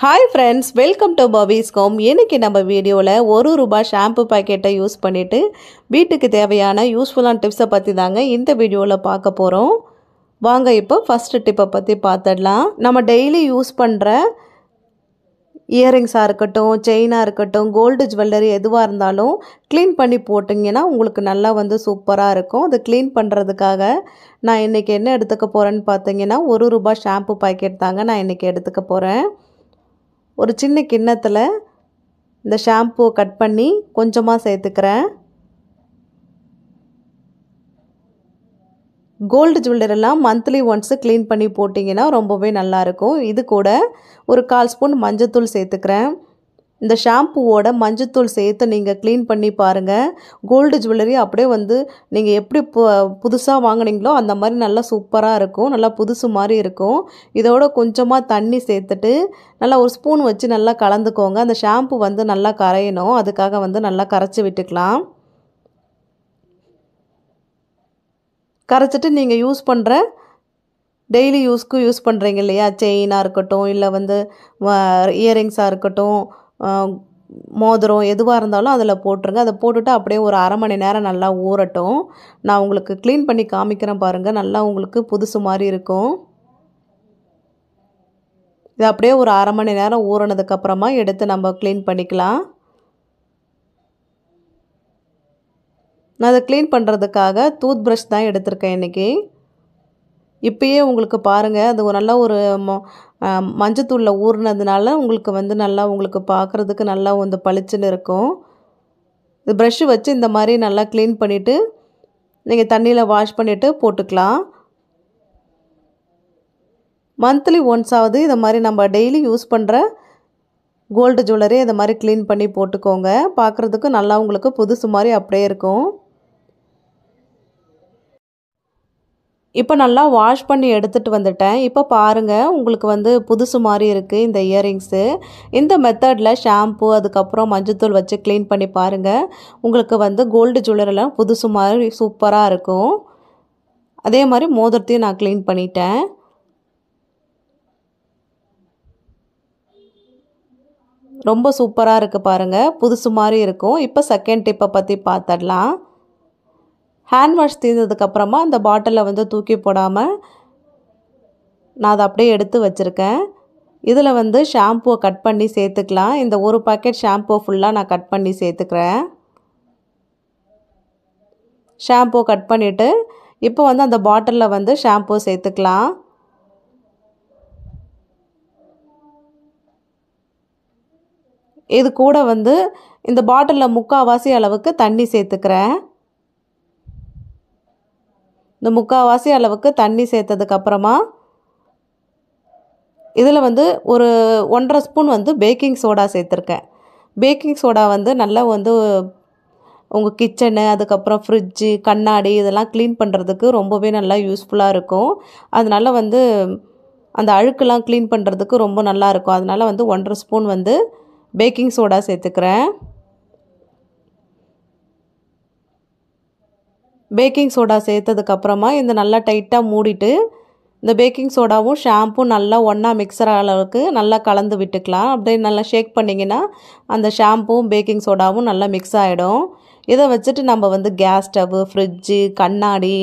hi friends welcome to Pavi's home இன்றைக்கி நம்ம வீடியோவில் ஒரு ரூபாய் ஷாம்பு பாக்கெட்டை யூஸ் பண்ணிவிட்டு வீட்டுக்கு தேவையான யூஸ்ஃபுல்லான டிப்ஸை பற்றி தாங்க இந்த வீடியோவில் பார்க்க போகிறோம் வாங்க இப்போ ஃபஸ்ட்டு டிப்பை பற்றி பார்த்துடலாம் நம்ம டெய்லி யூஸ் பண்ணுற இயரிங்ஸாக இருக்கட்டும் செயினாக இருக்கட்டும் கோல்டு ஜுவல்லரி எதுவாக இருந்தாலும் க்ளீன் பண்ணி போட்டிங்கன்னா உங்களுக்கு நல்லா வந்து சூப்பராக இருக்கும் அது க்ளீன் பண்ணுறதுக்காக நான் இன்றைக்கி என்ன எடுத்துக்க போகிறேன்னு பார்த்தீங்கன்னா ஒரு ரூபாய் ஷாம்பு பாக்கெட் தாங்க நான் இன்றைக்கி எடுத்துக்க போகிறேன் ஒரு சின்ன கிண்ணத்தில் இந்த ஷாம்புவை கட் பண்ணி கொஞ்சமாக சேர்த்துக்கிறேன் கோல்டு ஜுவல்லரெல்லாம் மந்த்லி ஒன்ஸு க்ளீன் பண்ணி போட்டிங்கன்னா ரொம்பவே நல்லாயிருக்கும் இது கூட ஒரு கால் ஸ்பூன் மஞ்சத்தூள் சேர்த்துக்கிறேன் இந்த ஷாம்புவோட மஞ்சத்தூள் சேர்த்து நீங்கள் க்ளீன் பண்ணி பாருங்கள் கோல்டு ஜுவல்லரி அப்படியே வந்து நீங்கள் எப்படி பு புதுசாக வாங்கினீங்களோ அந்த மாதிரி நல்லா சூப்பராக இருக்கும் நல்லா புதுசு மாதிரி இருக்கும் இதோட கொஞ்சமாக தண்ணி சேர்த்துட்டு நல்லா ஒரு ஸ்பூன் வச்சு நல்லா கலந்துக்கோங்க அந்த ஷாம்பு வந்து நல்லா கரையணும் அதுக்காக வந்து நல்லா கரைச்சி விட்டுக்கலாம் கரைச்சிட்டு நீங்கள் யூஸ் பண்ணுற டெய்லி யூஸ்க்கு யூஸ் பண்ணுறீங்க இல்லையா செயினாக இருக்கட்டும் இல்லை வந்து இயரிங்ஸாக இருக்கட்டும் மோதிரம் எதுவாக இருந்தாலும் அதில் போட்டுருங்க அதை போட்டுவிட்டு அப்படியே ஒரு அரை மணி நேரம் நல்லா ஊறட்டும் நான் உங்களுக்கு க்ளீன் பண்ணி காமிக்கிறேன் பாருங்கள் நல்லா உங்களுக்கு புதுசு மாதிரி இருக்கும் இது அப்படியே ஒரு அரை மணி நேரம் ஊறினதுக்கப்புறமா எடுத்து நம்ம க்ளீன் பண்ணிக்கலாம் நான் அதை க்ளீன் பண்ணுறதுக்காக டூத் ப்ரஷ் தான் எடுத்திருக்கேன் இன்றைக்கி இப்பயே உங்களுக்கு பாருங்கள் அது ஒரு நல்ல ஒரு மொ மஞ்சத்தூளில் ஊறினதுனால உங்களுக்கு வந்து நல்லா உங்களுக்கு பார்க்குறதுக்கு நல்லா வந்து பளிச்சுன்னு இருக்கும் இது ப்ரெஷ்ஷு வச்சு இந்த மாதிரி நல்லா க்ளீன் பண்ணிவிட்டு நீங்கள் தண்ணியில் வாஷ் பண்ணிவிட்டு போட்டுக்கலாம் மந்த்லி ஒன்ஸாவது இதை மாதிரி நம்ம டெய்லி யூஸ் பண்ணுற கோல்டு ஜுவல்லரி இதை மாதிரி க்ளீன் பண்ணி போட்டுக்கோங்க பார்க்குறதுக்கு நல்லா உங்களுக்கு புதுசு மாதிரி அப்படியே இருக்கும் இப்போ நல்லா வாஷ் பண்ணி எடுத்துகிட்டு வந்துட்டேன் இப்போ பாருங்கள் உங்களுக்கு வந்து புதுசு மாதிரி இருக்குது இந்த இயரிங்ஸு இந்த மெத்தடில் ஷாம்பு அதுக்கப்புறம் மஞ்சத்தூள் வச்சு க்ளீன் பண்ணி பாருங்கள் உங்களுக்கு வந்து கோல்டு ஜுவல்லரெல்லாம் புதுசு மாதிரி சூப்பராக இருக்கும் அதே மாதிரி மோதிரத்தையும் நான் க்ளீன் பண்ணிட்டேன் ரொம்ப சூப்பராக இருக்குது பாருங்கள் புதுசு மாதிரி இருக்கும் இப்போ செகண்ட் டிப்பை பற்றி பார்த்துடலாம் ஹேண்ட் வாஷ் தீர்ந்ததுக்கப்புறமா அந்த பாட்டிலை வந்து தூக்கி போடாமல் நான் அதை அப்படியே எடுத்து வச்சுருக்கேன் இதில் வந்து ஷாம்புவை கட் பண்ணி சேர்த்துக்கலாம் இந்த ஒரு பாக்கெட் ஷாம்புவை ஃபுல்லாக நான் கட் பண்ணி சேர்த்துக்கிறேன் ஷாம்புவை கட் பண்ணிவிட்டு இப்போ வந்து அந்த பாட்டிலில் வந்து ஷாம்பு சேர்த்துக்கலாம் இது கூட வந்து இந்த பாட்டிலில் முக்கால்வாசி அளவுக்கு தண்ணி சேர்த்துக்கிறேன் இந்த முக்கால்வாசி அளவுக்கு தண்ணி சேர்த்ததுக்கப்புறமா இதில் வந்து ஒரு ஒன்றரை ஸ்பூன் வந்து பேக்கிங் சோடா சேர்த்துருக்கேன் பேக்கிங் சோடா வந்து நல்லா வந்து உங்கள் கிச்சனு அதுக்கப்புறம் ஃப்ரிட்ஜு கண்ணாடி இதெல்லாம் க்ளீன் பண்ணுறதுக்கு ரொம்பவே நல்லா யூஸ்ஃபுல்லாக இருக்கும் அதனால் வந்து அந்த அழுக்கெல்லாம் க்ளீன் பண்ணுறதுக்கு ரொம்ப நல்லாயிருக்கும் அதனால் வந்து ஒன்றரை ஸ்பூன் வந்து பேக்கிங் சோடா சேர்த்துக்கிறேன் பேக்கிங் சோடா சேர்த்ததுக்கப்புறமா இந்த நல்லா டைட்டாக மூடிட்டு இந்த பேக்கிங் சோடாவும் ஷாம்பும் நல்லா ஒன்றா மிக்சர் அளவுக்கு நல்லா கலந்து விட்டுக்கலாம் அப்படியே நல்லா ஷேக் பண்ணிங்கன்னா அந்த ஷாம்பும் பேக்கிங் சோடாவும் நல்லா மிக்ஸ் ஆகிடும் இதை வச்சுட்டு நம்ம வந்து கேஸ் ஸ்டவ்வு ஃப்ரிட்ஜு கண்ணாடி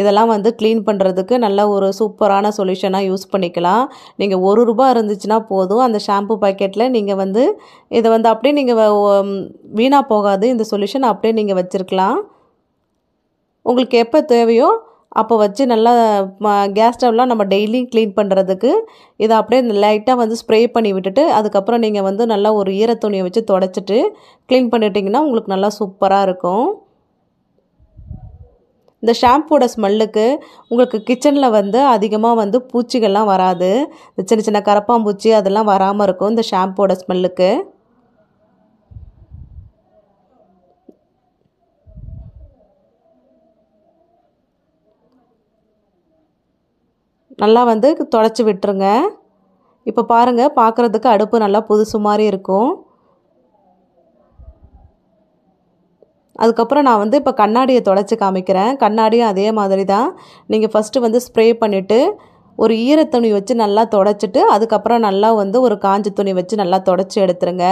இதெல்லாம் வந்து க்ளீன் பண்ணுறதுக்கு நல்ல ஒரு சூப்பரான சொல்யூஷனாக யூஸ் பண்ணிக்கலாம் நீங்கள் ஒரு ரூபா இருந்துச்சுன்னா போதும் அந்த ஷாம்பு பாக்கெட்டில் நீங்கள் வந்து இதை வந்து அப்படியே நீங்கள் வீணாக போகாது இந்த சொல்யூஷன் அப்படியே நீங்கள் வச்சுருக்கலாம் உங்களுக்கு எப்போ தேவையோ அப்போ வச்சு நல்லா கேஸ் ஸ்டவ்லாம் நம்ம டெய்லியும் க்ளீன் பண்ணுறதுக்கு இதை அப்படியே இந்த லைட்டாக வந்து ஸ்ப்ரே பண்ணி விட்டுட்டு அதுக்கப்புறம் நீங்கள் வந்து நல்லா ஒரு ஈர துணியை வச்சு தொடச்சிட்டு க்ளீன் பண்ணிட்டீங்கன்னா உங்களுக்கு நல்லா சூப்பராக இருக்கும் இந்த ஷாம்பூட ஸ்மெல்லுக்கு உங்களுக்கு கிச்சனில் வந்து அதிகமாக வந்து பூச்சிகள்லாம் வராது இந்த சின்ன சின்ன கரப்பாம்பூச்சி அதெல்லாம் வராமல் இருக்கும் இந்த ஷாம்புவோட ஸ்மெல்லுக்கு நல்லா வந்து தொடச்சி விட்டுருங்க இப்போ பாருங்கள் பார்க்குறதுக்கு அடுப்பு நல்லா புதுசு மாதிரி இருக்கும் அதுக்கப்புறம் நான் வந்து இப்போ கண்ணாடியை தொடச்சி காமிக்கிறேன் கண்ணாடியும் அதே மாதிரி தான் நீங்கள் ஃபஸ்ட்டு வந்து ஸ்ப்ரே பண்ணிவிட்டு ஒரு ஈரத்துணி வச்சு நல்லா தொடச்சிட்டு அதுக்கப்புறம் நல்லா வந்து ஒரு காஞ்ச துணி வச்சு நல்லா தொடச்சி எடுத்துருங்க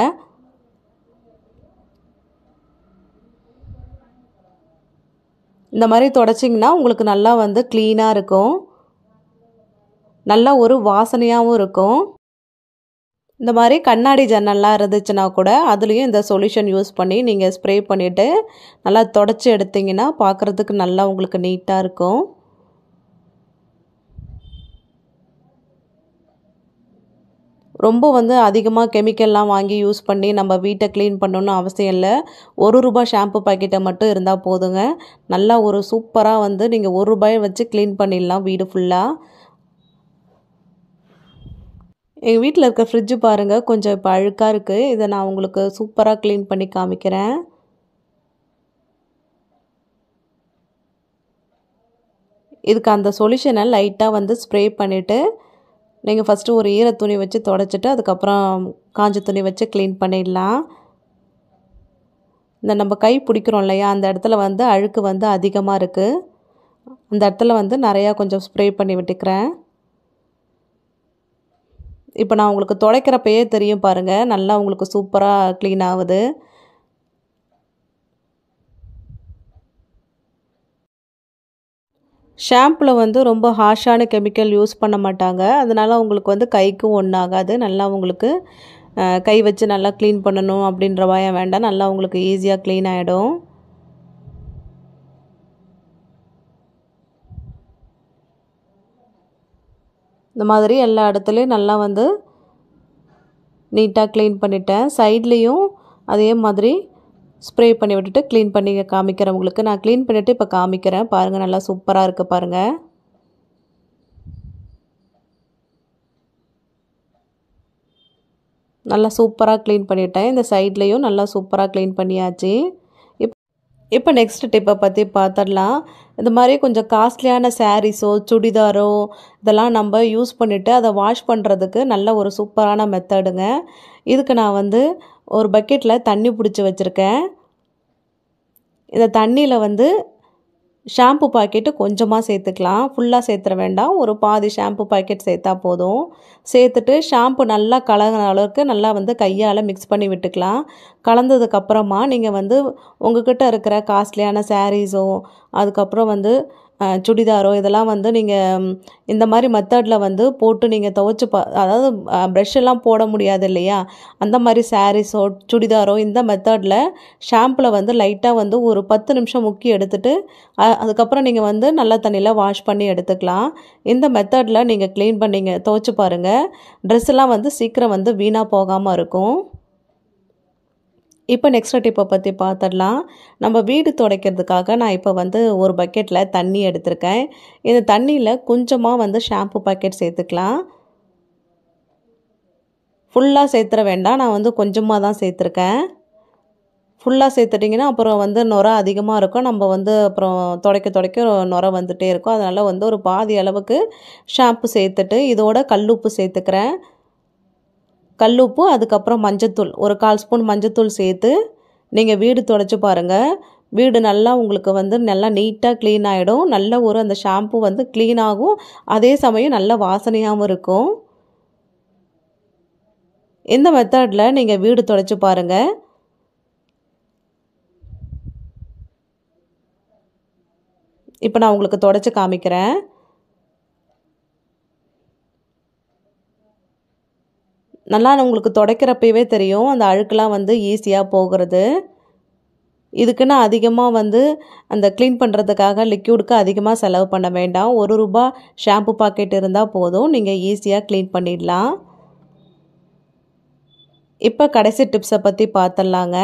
இந்த மாதிரி தொடச்சிங்கன்னா உங்களுக்கு நல்லா வந்து க்ளீனாக இருக்கும் நல்லா ஒரு வாசனையாகவும் இருக்கும் இந்த மாதிரி கண்ணாடி ஜன்னல்லாம் இருந்துச்சுன்னா கூட அதுலேயும் இந்த சொல்யூஷன் யூஸ் பண்ணி நீங்கள் ஸ்ப்ரே பண்ணிவிட்டு நல்லா தொடச்சி எடுத்திங்கன்னா பார்க்குறதுக்கு நல்லா உங்களுக்கு நீட்டாக இருக்கும் ரொம்ப வந்து அதிகமாக கெமிக்கல்லாம் வாங்கி யூஸ் பண்ணி நம்ம வீட்டை க்ளீன் பண்ணணும்னு அவசியம் இல்லை ஒரு ரூபாய் ஷாம்பு பாக்கெட்டை மட்டும் இருந்தால் போதுங்க நல்லா ஒரு சூப்பராக வந்து நீங்கள் ஒரு ரூபாயை வச்சு க்ளீன் பண்ணிடலாம் வீடு ஃபுல்லாக எங்கள் வீட்டில் இருக்க ஃப்ரிட்ஜு பாருங்கள் கொஞ்சம் இப்போ அழுக்காக இருக்குது இதை நான் உங்களுக்கு சூப்பராக க்ளீன் பண்ணி காமிக்கிறேன் இதுக்கு அந்த சொல்யூஷனை லைட்டாக வந்து ஸ்ப்ரே பண்ணிவிட்டு நீங்கள் ஃபஸ்ட்டு ஒரு ஈர துணி வச்சு தொடச்சிட்டு அதுக்கப்புறம் காஞ்ச துணி வச்சு க்ளீன் பண்ணிடலாம் இந்த நம்ம கை பிடிக்கிறோம் இல்லையா அந்த இடத்துல வந்து அழுக்கு வந்து அதிகமாக இருக்குது அந்த இடத்துல வந்து நிறையா கொஞ்சம் ஸ்ப்ரே பண்ணி விட்டுக்கிறேன் இப்போ நான் உங்களுக்கு துடைக்கிறப்பயே தெரியும் பாருங்கள் நல்லா உங்களுக்கு சூப்பராக க்ளீன் ஆகுது ஷாம்பில் வந்து ரொம்ப ஹார்ஷான கெமிக்கல் யூஸ் பண்ண மாட்டாங்க அதனால் உங்களுக்கு வந்து கைக்கும் ஒன்றாகாது நல்லா உங்களுக்கு கை வச்சு நல்லா க்ளீன் பண்ணணும் அப்படின்ற பயம் வேண்டாம் நல்லா உங்களுக்கு ஈஸியாக க்ளீன் ஆகிடும் இந்த மாதிரி எல்லா இடத்துலையும் நல்லா வந்து நீட்டாக க்ளீன் பண்ணிட்டேன் சைட்லேயும் அதே மாதிரி ஸ்ப்ரே பண்ணி விட்டுட்டு க்ளீன் பண்ணி காமிக்கிறேன் உங்களுக்கு நான் க்ளீன் பண்ணிவிட்டு இப்போ காமிக்கிறேன் பாருங்கள் நல்லா சூப்பராக இருக்குது பாருங்கள் நல்லா சூப்பராக க்ளீன் பண்ணிட்டேன் இந்த சைட்லேயும் நல்லா சூப்பராக க்ளீன் பண்ணியாச்சு இப்போ நெக்ஸ்ட் டிப்பை பற்றி பார்த்துடலாம் இந்த மாதிரி கொஞ்சம் காஸ்ட்லியான சாரீஸோ சுடிதாரோ இதெல்லாம் நம்ம யூஸ் பண்ணிவிட்டு அதை வாஷ் பண்ணுறதுக்கு நல்ல ஒரு சூப்பரான மெத்தடுங்க இதுக்கு நான் வந்து ஒரு பக்கெட்டில் தண்ணி பிடிச்சி வச்சுருக்கேன் இந்த தண்ணியில் வந்து ஷாம்பு பாக்கெட்டு கொஞ்சமாக சேர்த்துக்கலாம் ஃபுல்லாக சேர்த்துற வேண்டாம் ஒரு பாதி ஷாம்பு பாக்கெட் சேர்த்தா போதும் சேர்த்துட்டு ஷாம்பு நல்லா கலகிற அளவுக்கு நல்லா வந்து கையால் மிக்ஸ் பண்ணி விட்டுக்கலாம் கலந்ததுக்கப்புறமா நீங்கள் வந்து உங்கள்கிட்ட இருக்கிற காஸ்ட்லியான சாரீஸோ அதுக்கப்புறம் வந்து சுடிதாரோ இதெல்லாம் வந்து நீங்கள் இந்த மாதிரி மெத்தடில் வந்து போட்டு நீங்கள் துவச்சி பா அதாவது ப்ரெஷ் எல்லாம் போட முடியாது இல்லையா அந்த மாதிரி சாரீஸோ சுடிதாரோ இந்த மெத்தடில் ஷாம்பில் வந்து லைட்டாக வந்து ஒரு பத்து நிமிஷம் முக்கி எடுத்துகிட்டு அதுக்கப்புறம் நீங்கள் வந்து நல்ல தண்ணியில் வாஷ் பண்ணி எடுத்துக்கலாம் இந்த மெத்தடில் நீங்கள் க்ளீன் பண்ணிங்க துவச்சி பாருங்கள் ட்ரெஸ்ஸெல்லாம் வந்து சீக்கிரம் வந்து வீணாக போகாமல் இருக்கும் இப்போ நெக்ஸ்ட் டிப்பை பற்றி பார்த்துடலாம் நம்ம வீடு துடைக்கிறதுக்காக நான் இப்போ வந்து ஒரு பக்கெட்டில் தண்ணி எடுத்திருக்கேன் இந்த தண்ணியில் கொஞ்சமாக வந்து ஷாம்பு பாக்கெட் சேர்த்துக்கலாம் ஃபுல்லாக சேர்த்துற வேண்டாம் நான் வந்து கொஞ்சமாக தான் சேர்த்துருக்கேன் ஃபுல்லாக சேர்த்துட்டிங்கன்னா அப்புறம் வந்து நுரை அதிகமாக இருக்கும் நம்ம வந்து அப்புறம் துடைக்க துடைக்க நுரை வந்துகிட்டே இருக்கும் அதனால் வந்து ஒரு பாதி அளவுக்கு ஷாம்பு சேர்த்துட்டு இதோட கல்லுப்பு சேர்த்துக்கிறேன் கல்லுப்பு அதுக்கப்புறம் மஞ்சத்தூள் ஒரு கால் ஸ்பூன் மஞ்சத்தூள் சேர்த்து நீங்கள் வீடு தொடச்சி பாருங்கள் வீடு நல்லா உங்களுக்கு வந்து நல்லா நீட்டாக க்ளீன் ஆகிடும் நல்ல ஒரு அந்த ஷாம்பு வந்து க்ளீன் ஆகும் அதே சமயம் நல்ல வாசனையாகவும் இருக்கும் இந்த மெத்தடில் நீங்கள் வீடு தொடச்சி பாருங்கள் இப்போ நான் உங்களுக்கு தொடச்சி காமிக்கிறேன் நல்லா உங்களுக்கு தொடக்கிறப்பவே தெரியும் அந்த அழுக்கெலாம் வந்து ஈஸியாக போகிறது இதுக்குன்னு அதிகமாக வந்து அந்த க்ளீன் பண்ணுறதுக்காக லிக்யூடுக்கு அதிகமாக செலவு பண்ண வேண்டாம் ஒரு ரூபா ஷாம்பு பாக்கெட் இருந்தால் போதும் நீங்கள் ஈஸியாக க்ளீன் பண்ணிடலாம் இப்போ கடைசி டிப்ஸை பற்றி பார்த்துடலாங்க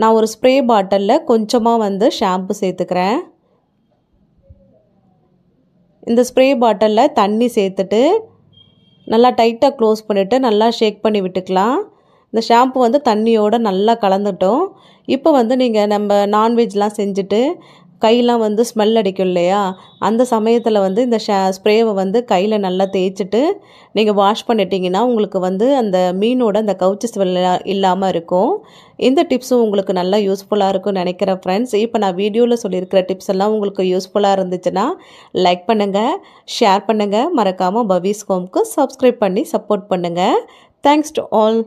நான் ஒரு ஸ்ப்ரே பாட்டிலில் கொஞ்சமாக வந்து ஷாம்பு சேர்த்துக்கிறேன் இந்த ஸ்ப்ரே பாட்டிலில் தண்ணி சேர்த்துட்டு நல்லா டைட்டாக க்ளோஸ் பண்ணிவிட்டு நல்லா ஷேக் பண்ணி விட்டுக்கலாம் இந்த ஷாம்பு வந்து தண்ணியோடு நல்லா கலந்துட்டோம் இப்போ வந்து நீங்கள் நம்ம நான்வெஜ்லாம் செஞ்சுட்டு கையெலாம் வந்து ஸ்மெல் அடிக்கும் இல்லையா அந்த சமயத்தில் வந்து இந்த ஷே ஸ்ப்ரேவை வந்து கையில் நல்லா தேய்ச்சிட்டு நீங்கள் வாஷ் பண்ணிட்டீங்கன்னா உங்களுக்கு வந்து அந்த மீனோட அந்த கவுச்சி ஸ்மெல் இல்லாமல் இருக்கும் இந்த டிப்ஸும் உங்களுக்கு நல்லா யூஸ்ஃபுல்லாக இருக்கும்னு நினைக்கிறேன் ஃப்ரெண்ட்ஸ் இப்போ நான் வீடியோவில் சொல்லியிருக்கிற டிப்ஸ் எல்லாம் உங்களுக்கு யூஸ்ஃபுல்லாக இருந்துச்சுன்னா லைக் பண்ணுங்கள் ஷேர் பண்ணுங்கள் மறக்காமல் பவிஸ் ஹோம்க்கு சப்ஸ்கிரைப் பண்ணி சப்போர்ட் பண்ணுங்கள் தேங்க்ஸ் டு ஆல்